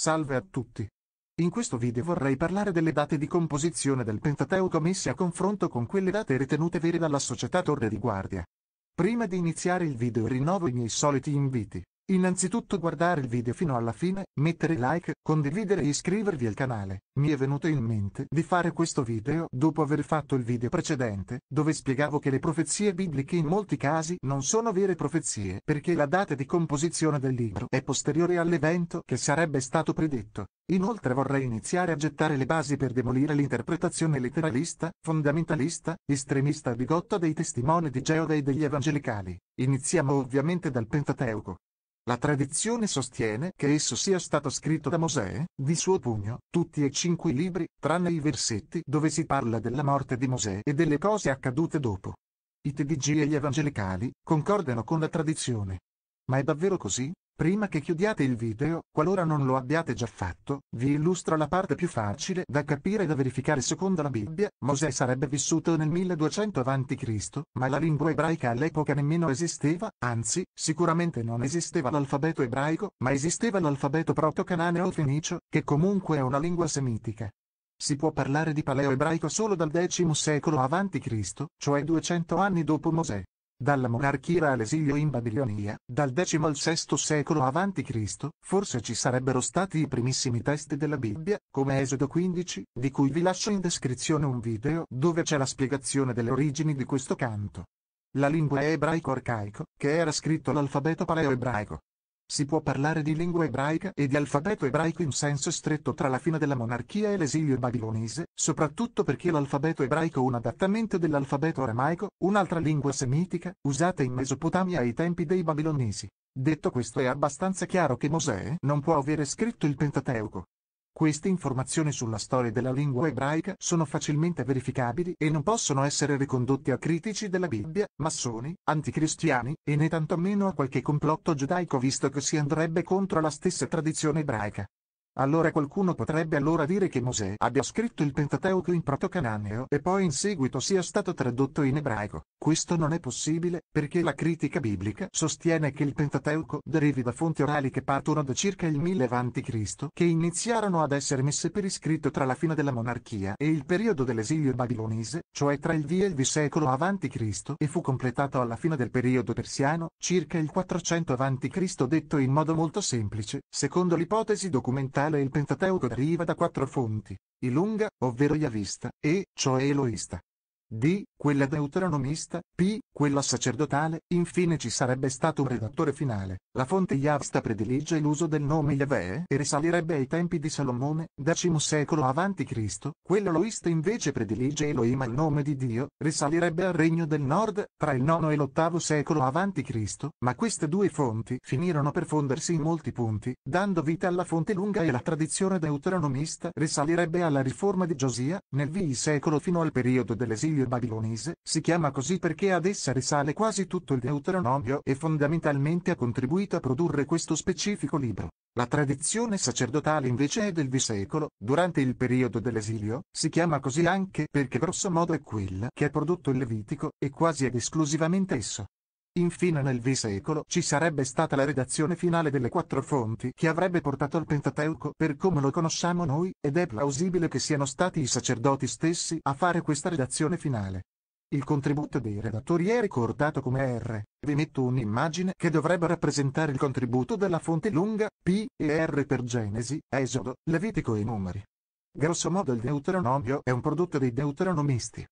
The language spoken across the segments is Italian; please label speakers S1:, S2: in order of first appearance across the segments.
S1: Salve a tutti! In questo video vorrei parlare delle date di composizione del Pentateuco messe a confronto con quelle date ritenute vere dalla società Torre di Guardia. Prima di iniziare il video rinnovo i miei soliti inviti. Innanzitutto guardare il video fino alla fine, mettere like, condividere e iscrivervi al canale. Mi è venuto in mente di fare questo video dopo aver fatto il video precedente, dove spiegavo che le profezie bibliche in molti casi non sono vere profezie perché la data di composizione del libro è posteriore all'evento che sarebbe stato predetto. Inoltre vorrei iniziare a gettare le basi per demolire l'interpretazione letteralista, fondamentalista, estremista e bigotta dei testimoni di Geoda e degli evangelicali. Iniziamo ovviamente dal Pentateuco. La tradizione sostiene che esso sia stato scritto da Mosè, di suo pugno, tutti e cinque i libri, tranne i versetti dove si parla della morte di Mosè e delle cose accadute dopo. I TDG e gli evangelicali concordano con la tradizione. Ma è davvero così? Prima che chiudiate il video, qualora non lo abbiate già fatto, vi illustro la parte più facile da capire e da verificare secondo la Bibbia, Mosè sarebbe vissuto nel 1200 a.C., ma la lingua ebraica all'epoca nemmeno esisteva, anzi, sicuramente non esisteva l'alfabeto ebraico, ma esisteva l'alfabeto proto-cananeo fenicio, che comunque è una lingua semitica. Si può parlare di paleo-ebraico solo dal X secolo a.C., cioè 200 anni dopo Mosè. Dalla monarchia all'esilio in Babilonia, dal X al VI secolo a.C., forse ci sarebbero stati i primissimi testi della Bibbia, come Esodo 15, di cui vi lascio in descrizione un video dove c'è la spiegazione delle origini di questo canto. La lingua è ebraico-arcaico, che era scritto l'alfabeto paleo-ebraico. Si può parlare di lingua ebraica e di alfabeto ebraico in senso stretto tra la fine della monarchia e l'esilio babilonese, soprattutto perché l'alfabeto ebraico è un adattamento dell'alfabeto aramaico, un'altra lingua semitica, usata in Mesopotamia ai tempi dei babilonesi. Detto questo è abbastanza chiaro che Mosè non può avere scritto il Pentateuco, queste informazioni sulla storia della lingua ebraica sono facilmente verificabili e non possono essere ricondotti a critici della Bibbia, massoni, anticristiani, e né tantomeno a qualche complotto giudaico visto che si andrebbe contro la stessa tradizione ebraica. Allora qualcuno potrebbe allora dire che Mosè abbia scritto il Pentateuco in protocananeo e poi in seguito sia stato tradotto in ebraico. Questo non è possibile, perché la critica biblica sostiene che il Pentateuco derivi da fonti orali che partono da circa il 1000 a.C., che iniziarono ad essere messe per iscritto tra la fine della monarchia e il periodo dell'esilio babilonese, cioè tra il V e il V secolo a.C., e fu completato alla fine del periodo persiano, circa il 400 a.C. detto in modo molto semplice, secondo l'ipotesi documentata originale il Pentateuco deriva da quattro fonti, Ilunga, ovvero Yavista, e, cioè Eloista, D. Quella deuteronomista, P. Quella sacerdotale, infine ci sarebbe stato un redattore finale. La fonte Yavsta predilige l'uso del nome Yahweh e risalirebbe ai tempi di Salomone, X secolo a.C. Quella loista invece predilige Elohim al nome di Dio, risalirebbe al regno del nord, tra il IX e l'VIII secolo a.C., ma queste due fonti finirono per fondersi in molti punti, dando vita alla fonte lunga e la tradizione deuteronomista risalirebbe alla riforma di Giosia, nel VI secolo fino al periodo dell'esilio Bibbia babilonese, si chiama così perché ad essa risale quasi tutto il Deuteronomio e fondamentalmente ha contribuito a produrre questo specifico libro. La tradizione sacerdotale invece è del Visecolo, durante il periodo dell'esilio, si chiama così anche perché grosso modo è quella che ha prodotto il Levitico, e quasi ed esclusivamente esso. Infine nel V-secolo ci sarebbe stata la redazione finale delle quattro fonti che avrebbe portato al Pentateuco per come lo conosciamo noi, ed è plausibile che siano stati i sacerdoti stessi a fare questa redazione finale. Il contributo dei redattori è ricordato come R. Vi metto un'immagine che dovrebbe rappresentare il contributo della fonte lunga, P e R per Genesi, Esodo, Levitico e Numeri. Grosso modo il Deuteronomio è un prodotto dei deuteronomisti.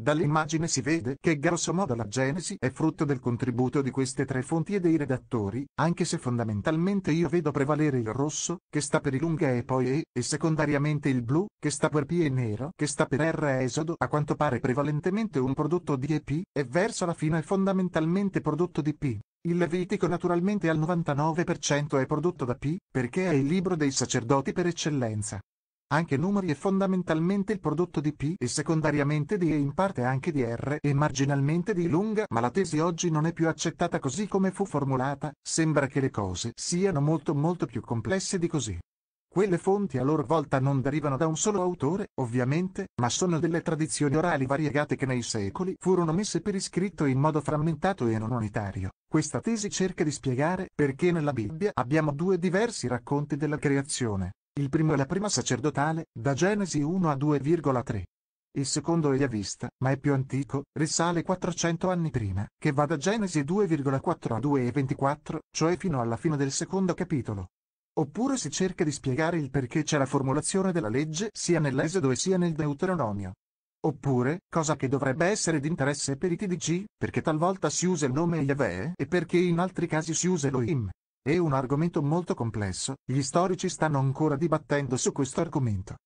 S1: Dall'immagine si vede che grossomodo la genesi è frutto del contributo di queste tre fonti e dei redattori, anche se fondamentalmente io vedo prevalere il rosso, che sta per lunghe e poi E, e secondariamente il blu, che sta per P e nero, che sta per R esodo, a quanto pare prevalentemente un prodotto di EP, e verso la fine è fondamentalmente prodotto di P. Il Levitico naturalmente al 99% è prodotto da P, perché è il libro dei sacerdoti per eccellenza. Anche numeri è fondamentalmente il prodotto di P e secondariamente di E in parte anche di R e marginalmente di lunga, ma la tesi oggi non è più accettata così come fu formulata, sembra che le cose siano molto molto più complesse di così. Quelle fonti a loro volta non derivano da un solo autore, ovviamente, ma sono delle tradizioni orali variegate che nei secoli furono messe per iscritto in modo frammentato e non unitario. Questa tesi cerca di spiegare perché nella Bibbia abbiamo due diversi racconti della creazione. Il primo è la prima sacerdotale, da Genesi 1 a 2,3. Il secondo è Yavista, ma è più antico, risale 400 anni prima, che va da Genesi 2,4 a 2,24, cioè fino alla fine del secondo capitolo. Oppure si cerca di spiegare il perché c'è la formulazione della legge sia nell'Esodo e sia nel Deuteronomio. Oppure, cosa che dovrebbe essere di interesse per i TDC, perché talvolta si usa il nome Yahweh e perché in altri casi si usa Elohim. È un argomento molto complesso, gli storici stanno ancora dibattendo su questo argomento.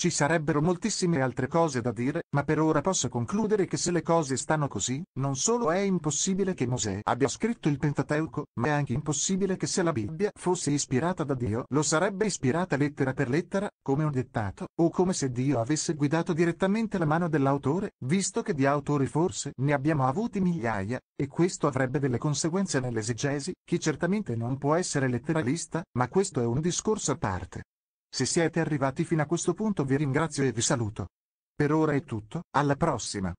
S1: Ci sarebbero moltissime altre cose da dire, ma per ora posso concludere che se le cose stanno così, non solo è impossibile che Mosè abbia scritto il Pentateuco, ma è anche impossibile che se la Bibbia fosse ispirata da Dio, lo sarebbe ispirata lettera per lettera, come un dettato, o come se Dio avesse guidato direttamente la mano dell'autore, visto che di autori forse ne abbiamo avuti migliaia, e questo avrebbe delle conseguenze nell'esegesi, che certamente non può essere letteralista, ma questo è un discorso a parte. Se siete arrivati fino a questo punto vi ringrazio e vi saluto. Per ora è tutto, alla prossima!